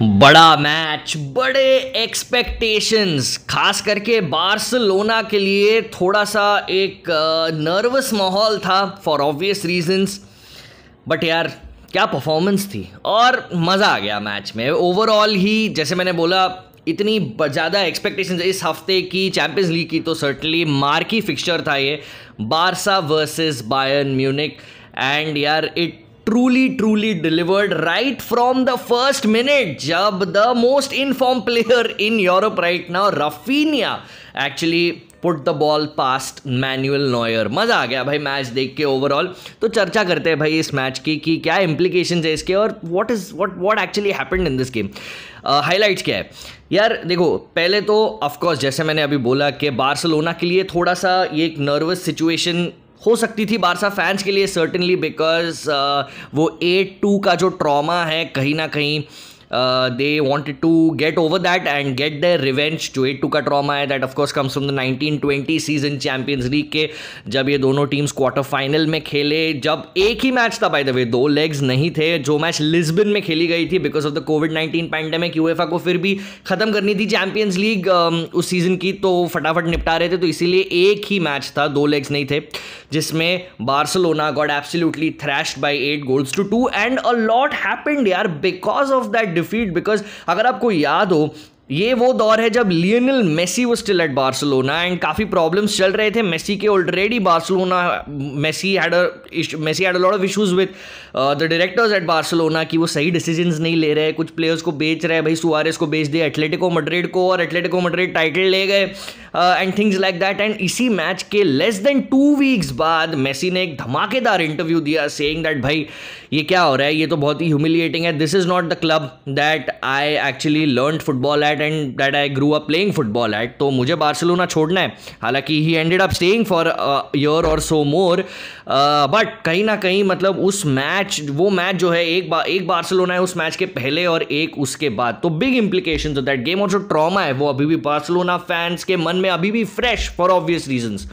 बड़ा मैच बड़े एक्सपेक्टेशंस खास करके बार्सिलोना के लिए थोड़ा सा एक नर्वस माहौल था फॉर ऑब्वियस रीजंस बट यार क्या परफॉर्मेंस थी और मज़ा आ गया मैच में ओवरऑल ही जैसे मैंने बोला इतनी ज़्यादा एक्सपेक्टेशंस इस हफ्ते की चैम्पियंस लीग की तो सर्टनली मार्की फिक्सचर था ये Barca versus Bayern Munich and यार it truly truly delivered right from the first minute जब the most in form player in Europe right now Raphinha actually put the ball past Manuel Neuer मज़ा आ गया भाई match देख के overall तो चर्चा करते हैं भाई इस मैच की कि क्या इम्प्लीकेशन है इसके और what is what what actually happen in this game highlights क्या है यार देखो पहले तो ऑफकोर्स जैसे मैंने अभी बोला कि बार्सलोना के लिए थोड़ा सा ये एक नर्वस सिचुएशन हो सकती थी बारसा फैंस के लिए सर्टनली बिकॉज uh, वो एट टू का जो ट्रॉमा है कहीं ना कहीं they want to get over that and get the revenge to जो एट टू का ट्रामा है that of course comes from the nineteen twenty season Champions League के जब ये दोनों टीम्स क्वार्टर फाइनल में खेले जब एक ही मैच था बाय द वे दो लेग्स नहीं थे जो मैच लिस्बिन में खेली गई थी because of the Covid nineteen pandemic UEFA को फिर भी खत्म करनी थी चैंपियंस लीग um, उस सीजन की तो फटाफट निपटा रहे थे तो इसीलिए एक ही मैच था दो लेग्स नहीं थे जिसमें Barcelona got absolutely thrash by eight goals to two and a lot happened यार because of that defeat because अगर आपको याद हो ये वो दौर है जब लियोनल मेसी वो स्टिल एट बार्सिलोना एंड काफ़ी प्रॉब्लम्स चल रहे थे मेसी के already Barcelona Messi had Messi had a lot of issues with the directors at Barcelona कि वो सही डिसीजंस नहीं ले रहे कुछ प्लेयर्स को बेच रहे हैं भाई सुआरेस को बेच दिया एथलेटिको मड्रेड को और एथलेटिको मड्रेड टाइटल ले गए and things like that and इसी मैच के लेस देन टू वीक्स बाद मेसी ने एक धमाकेदार इंटरव्यू दिया सेइंग दैट भाई ये क्या हो रहा है ये तो बहुत ही ह्यूमिलिएटिंग है this is not the club that I actually learn football at that and that I grew up playing football at तो मुझे बार्सिलोना छोड़ना है हालांकि he ended up staying for year और सो मोर बट कहीं ना कहीं मतलब उस मैच वो मैच जो है एक बार एक बार्सिलोना है उस मैच के पहले और एक उसके बाद तो big implication of that game और जो ट्रामा है वो अभी भी बार्सिलोना फैंस के मन में अभी भी फ्रेश फॉर ऑब्वियस रीजन्स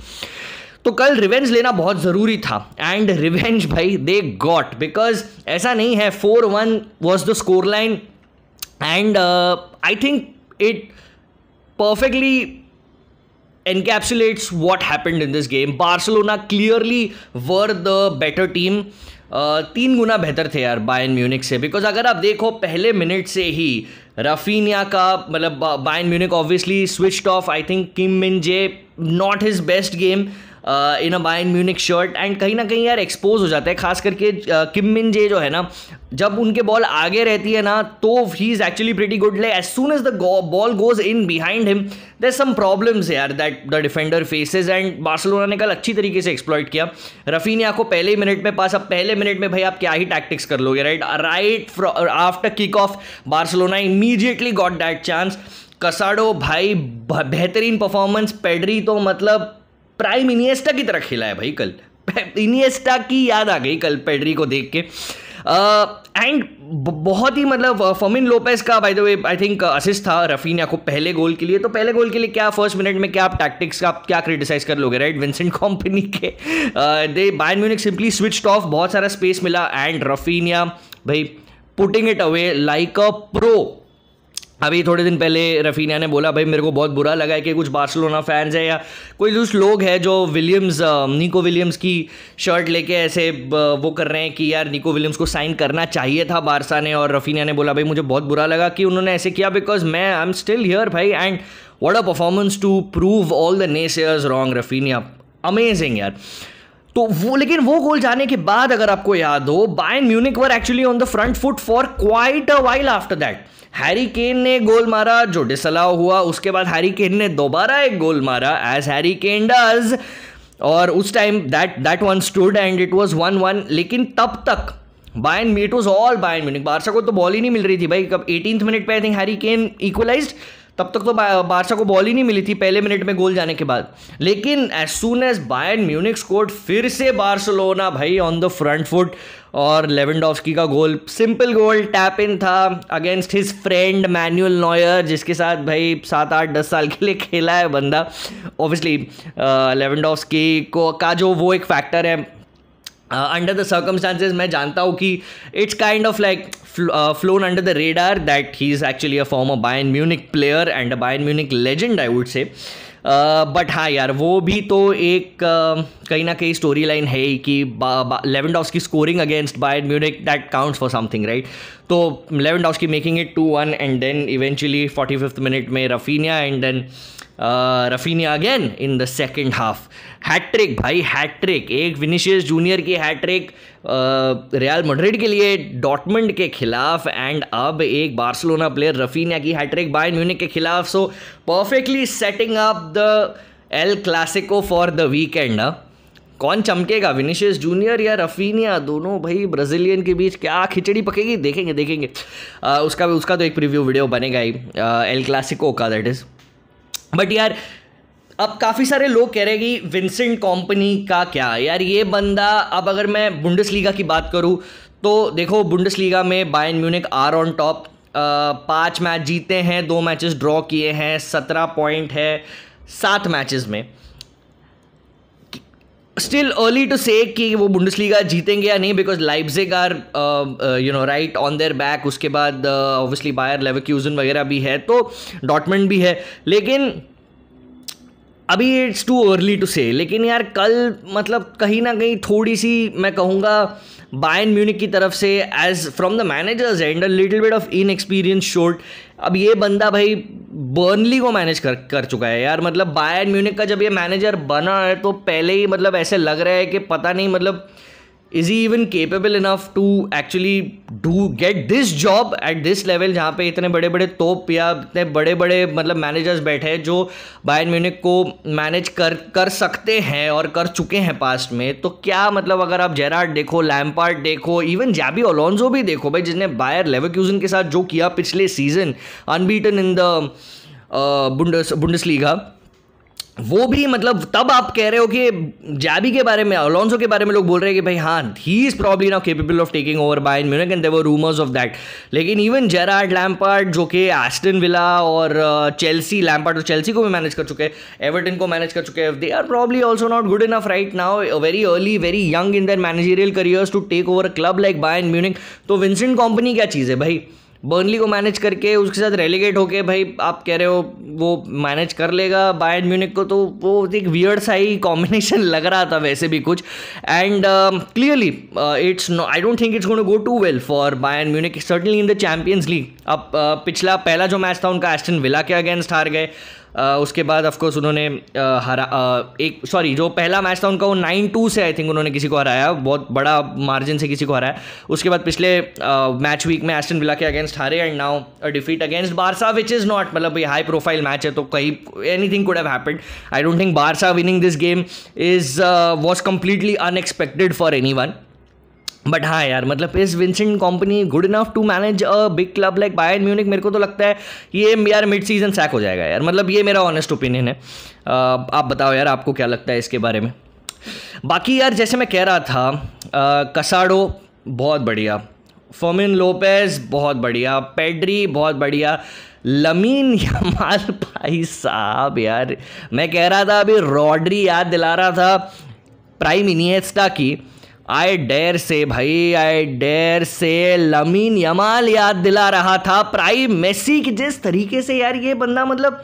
तो कल रिवेंज लेना बहुत ज़रूरी था एंड रिवेंज भाई दे गॉट बिकॉज ऐसा नहीं है four one was the scoreline and I think it perfectly encapsulates what happened in this game barcelona clearly were the better team uh, तीन गुना बेहतर थे यार बायन म्यूनिक से because अगर आप देखो पहले मिनट से ही रफीनिया का मतलब Bayern Munich obviously switch off I think Kim Min Jae not his best game in a Bayern Munich shirt and कहीं ना कहीं यार एक्सपोज हो जाता है खास करके किम मिन जे जो है ना जब उनके बॉल आगे रहती है ना तो he is actually pretty good ले as soon as the ball goes in behind him there some problems यार that the defender faces and Barcelona ने कल अच्छी तरीके से एक्सप्लॉइट किया रफीनिया को पहले मिनट में पास अब पहले मिनट में भाई आप क्या ही टैक्टिक्स कर लोगे right right after kickoff Barcelona immediately got that chance Casado भाई बेहतरीन परफॉर्मेंस पेडरी तो मतलब प्राइम इनिएस्टा की तरह खेला है भाई कल इनिएस्टा की याद आ गई कल पेडरी को देख के एंड uh, बहुत ही मतलब फमिन लोपेस का by the way I think assist था रफीना को पहले गोल के लिए तो पहले गोल के लिए क्या फर्स्ट मिनट में क्या आप टैक्टिक्स का आप क्या क्रिटिसाइज कर लोगे राइट विंसेंट कंपनी के they Bayern Munich simply switch off बहुत सारा स्पेस मिला एंड रफीनिया भाई putting it away like a pro अभी थोड़े दिन पहले रफीना ने बोला भाई मेरे को बहुत बुरा लगा है कि कुछ बार्सिलोना फैंस है या कोई कुछ लोग हैं जो विलियम्स निको विलियम्स की शर्ट लेके ऐसे वो कर रहे हैं कि यार निको विलियम्स को साइन करना चाहिए था बारसा ने और रफीना ने बोला भाई मुझे बहुत बुरा लगा कि उन्होंने ऐसे किया बिकॉज मैं आई एम स्टिल हियर भाई and what a performance to prove all the naysayers wrong Raphinha amazing यार तो वो लेकिन वो गोल जाने के बाद अगर आपको याद हो Bayern Munich were actually on the front foot for quite a while after that Harry Kane ने गोल मारा जो डिसलाव हुआ उसके बाद हैरी केन ने दोबारा एक गोल मारा एज हैरी केन डज और उस time that that one stood and it was one one लेकिन तब तक बायन मीट was all Bayern Munich Barca को तो बॉल ही नहीं मिल रही थी भाई कब एटीन मिनट पे I think Harry Kane equalised तब तक तो बादशाह को बॉल ही नहीं मिली थी पहले मिनट में गोल जाने के बाद लेकिन as soon as Bayern Munich scored फिर से बार्सलोना भाई ऑन द फ्रंट फुट और लेवेंडोफ्स्की का goal simple goal tap in था against his friend Manuel Neuer जिसके साथ भाई सात आठ दस साल के लिए खेला है बंदा ऑब्वियसली लेवेंडोफ्स्की uh, को का जो वो एक फैक्टर है अंडर द सर्कमस्टांसेज मैं जानता हूँ कि it's kind of like phloem under the radar that he is actually a form a bye Munich player and a bye Munich legend I would say but हाँ यार वो भी तो एक uh, कहीं ना कहीं स्टोरी लाइन है ही कि लेवन की स्कोरिंग अगेंस्ट बाय Munich that counts for something right तो लेवन की making it two one and then eventually forty fifth minute में Raphinha and then Raphinha again in the second half hattrick भाई हैट्रिक एक विनिशियस जूनियर की hattrick Real Madrid के लिए Dortmund के खिलाफ एंड अब एक बार्सिलोना प्लेयर रफ़ीनिया की हैट्रिक बाय म्यूनिक के खिलाफ so perfectly setting up the El Clasico for the weekend कौन चमकेगा विनिशियस जूनियर या रफीनिया दोनों भाई ब्राज़ीलियन के बीच क्या खिचड़ी पकेगी देखेंगे देखेंगे आ, uh, उसका उसका तो एक प्रीव्यू वीडियो बनेगा ही एल uh, क्लासिको का दैट इज़ बट यार अब काफ़ी सारे लोग कह रहे हैं कि विंसेंट कंपनी का क्या यार ये बंदा अब अगर मैं बुंडस की बात करूँ तो देखो बुंडस में Bayern Munich are on top पाँच मैच जीते हैं दो मैचेस ड्रॉ किए हैं सत्रह पॉइंट है सात मैचेस में स्टिल अर्ली टू से कि वो बुंडसलीगा जीतेंगे या नहीं because Leipzig are you know right on their back उसके बाद ऑब्वियसली बायर लेवक्यूजन वगैरह भी है तो डॉटमेंट भी है लेकिन अभी इट्स टू अर्ली टू से लेकिन यार कल मतलब कहीं ना कहीं थोड़ी सी मैं कहूँगा बायन म्यूनिक की तरफ से as from the managers and a little bit of inexperience short अब ये बंदा भाई बर्नली को मैनेज कर कर चुका है यार मतलब बायन म्यूनिक का जब ये मैनेजर बना है तो पहले ही मतलब ऐसे लग रहा है कि पता नहीं मतलब is he even capable enough to actually do get this job at this level जहाँ पे इतने बड़े बड़े तोप या इतने बड़े बड़े मतलब मैनेजर्स बैठे हैं जो बायन म्यूनिक को मैनेज कर कर सकते हैं और कर चुके हैं पास्ट में तो क्या मतलब अगर आप जेराड देखो लैम्पार्ट देखो इवन जैबी ओलोन्जो भी देखो भाई जिसने बायर लेवरक्यूजन के साथ जो किया पिछले season unbeaten in the Bundes Bundesliga वो भी मतलब तब आप कह रहे हो कि जैबी के बारे में अलोंसो के बारे में लोग बोल रहे हैं कि भाई हाँ he is probably now capable of taking over Bayern Munich and there are rumours of that लेकिन इवन जेरार्ड लैम्पार्ड जो कि एस्टन विला और चेल्सी uh, लैम्पार्ड और चेल्सी को भी मैनेज कर चुके हैं एवर्टन को मैनेज कर चुके हैं they are probably also not good enough right now very early very young in their managerial careers to take over club like Bayern Munich तो विंसेंट कंपनी क्या चीज़ है भाई बर्नली को मैनेज करके उसके साथ रेलीगेट होके भाई आप कह रहे हो वो मैनेज कर लेगा बायन म्यूनिक को तो वो एक वियर्ड सा ही कॉम्बिनेशन लग रहा था वैसे भी कुछ and clearly it's no I don't think it's going to go too well for Bayern Munich certainly in the Champions League अब uh, पिछला पहला जो मैच था उनका एस्टन विला के अगेंस्ट हार गए उसके बाद ऑफकोर्स उन्होंने हरा एक सॉरी जो पहला मैच था उनका वो नाइन टू से आई थिंक उन्होंने किसी को हराया बहुत बड़ा मार्जिन से किसी को हराया उसके बाद पिछले मैच वीक में एस्टन विला के अगेंस्ट हारे and now a defeat against Barca which is not मतलब ये हाई प्रोफाइल मैच है तो कहीं anything could have happened I don't think Barca winning this game is was completely unexpected for anyone but हाँ यार मतलब इस Vincent Kompany good enough to manage a big club like Bayern Munich मेरे को तो लगता है ये यार मिड सीजन सैक हो जाएगा यार मतलब ये मेरा ऑनेस्ट ओपिनियन है आप बताओ यार आपको क्या लगता है इसके बारे में बाकी यार जैसे मैं कह रहा था कसाडो बहुत बढ़िया फोमिन लोपेज बहुत बढ़िया पेड्री बहुत बढ़िया लमीन यमाल भाई साहब यार मैं कह रहा था अभी रॉड्री याद दिला रहा था प्राइम इनियस्टा की आई डेयर से भाई आई डेयर से लमीन यमाल याद दिला रहा था प्राइम मेसी की जिस तरीके से यार ये बंदा मतलब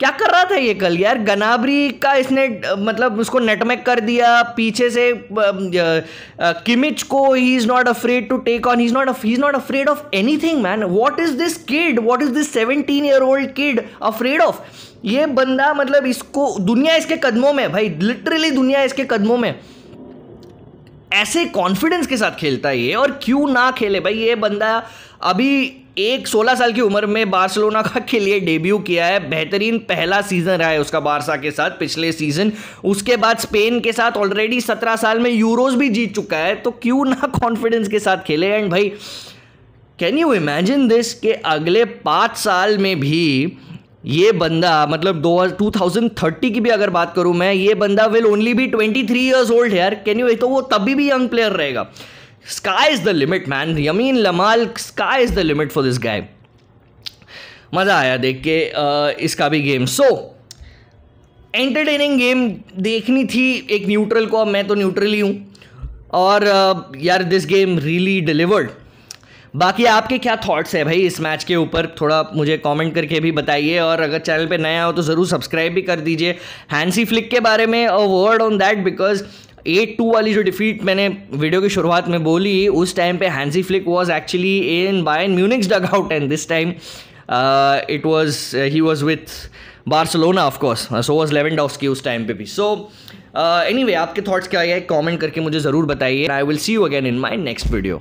क्या कर रहा था ये कल यार गनाबरी का इसने मतलब उसको नेटमैक कर दिया पीछे से किमिच को he is not afraid to take on he is not he is not afraid of anything man what is this kid what is this seventeen year old kid afraid of ये बंदा मतलब इसको दुनिया इसके कदमों में भाई literally दुनिया इसके कदमों में ऐसे कॉन्फिडेंस के साथ खेलता है ये और क्यों ना खेले भाई ये बंदा अभी एक 16 साल की उम्र में बार्सिलोना का के लिए डेब्यू किया है बेहतरीन पहला सीज़न रहा है उसका बारसा के साथ पिछले सीज़न उसके बाद स्पेन के साथ ऑलरेडी 17 साल में यूरोज भी जीत चुका है तो क्यों ना कॉन्फिडेंस के साथ खेले एंड भाई कैन यू इमेजिन दिस के अगले पाँच साल में भी ये बंदा मतलब दो टू थाउजेंड थर्टी की भी अगर बात करूं मैं ये बंदा will only be twenty three years old यार कैन यू तो वो तभी भी यंग प्लेयर रहेगा sky is the limit man यमीन लमाल sky is the limit for this guy मज़ा आया देख के इसका भी गेम सो एंटरटेनिंग गेम देखनी थी एक न्यूट्रल को अब मैं तो न्यूट्रल ही हूं और यार दिस गेम रियली डिलीवर्ड बाकी आपके क्या थॉट्स है भाई इस मैच के ऊपर थोड़ा मुझे कमेंट करके भी बताइए और अगर चैनल पे नया हो तो ज़रूर सब्सक्राइब भी कर दीजिए हैंसी फ्लिक के बारे में a word on that because eight two वाली जो डिफीट मैंने वीडियो की शुरुआत में बोली उस टाइम पे Hansi Flick was actually in by Munich's dugout and this time it was he was with Barcelona of course so was की उस टाइम पे भी सो एनी वे आपके थॉट्स क्या है कॉमेंट करके मुझे ज़रूर बताइए I will see you again in my next video